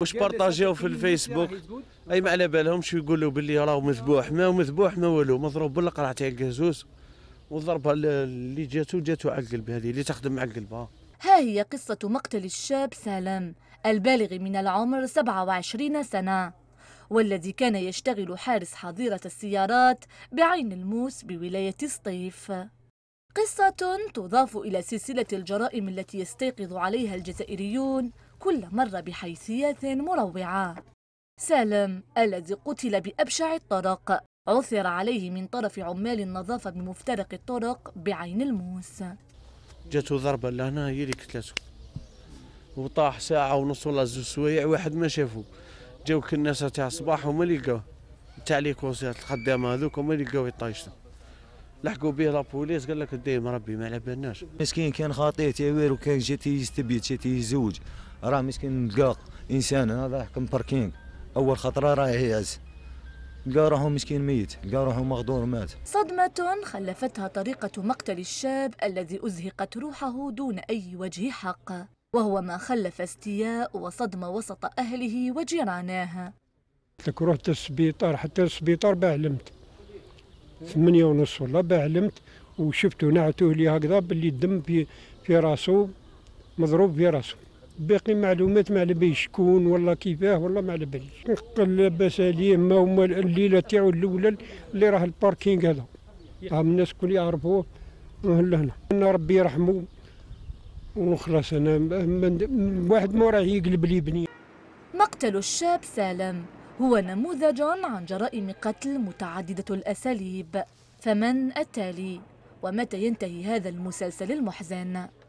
واش بارطاجيو في الفيسبوك اي ما على بالهمش يقولوا باللي راه مذبوح ما مذبوح ما والو مضروب بالقرعه تاع الكازوس والضربه اللي جاتو جاتو على القلب هذه اللي تخدم على قلبها ها هي قصة مقتل الشاب سالم البالغ من العمر 27 سنة والذي كان يشتغل حارس حظيرة السيارات بعين الموس بولاية سطيف قصة تضاف إلى سلسلة الجرائم التي يستيقظ عليها الجزائريون كل مرة بحيثية مروعة سالم الذي قتل بأبشع الطرق عثر عليه من طرف عمال النظافة بمفترق الطرق بعين الموس جاته ضربة لهنا هي اللي قتلته وطاح ساعة ونص ولا زوج سوايع واحد ما شافه جاو الناس تاع الصباح وما لقاوه تاع لي كونسيرت الخدامة هذوك وما لقاوه يطايشته لحقوا به لابوليس قال لك ديم ربي ما على بالناش مسكين كان خاطيه والو كان جات يستبيت جات يزوج راه مسكين نلقى انسان هذا حكم باركينغ اول خطره راه يعز لقى روحو مسكين ميت لقى روحو مغدور مات صدمة خلفتها طريقة مقتل الشاب الذي أزهقت روحه دون أي وجه حق وهو ما خلف استياء وصدمة وسط أهله وجيرانه لك رحت السبيطار حتى السبيطار بعلمت ثمانية ونص والله علمت وشفتو نعته لي هكذا باللي الدم في في راسه مضروب في راسه باقي معلومات ما على باليش شكون ولا كيفاه والله ما على باليش نقل لاباس عليه ما هما الليله تاعو الاولى اللي راه الباركينغ هذا راهم الناس الكل يعرفوه اه لهنا انا ربي يرحمه وخلاص انا واحد ما راه يقلب لي بنيه مقتل الشاب سالم هو نموذج عن جرائم قتل متعددة الأساليب فمن التالي ومتى ينتهي هذا المسلسل المحزن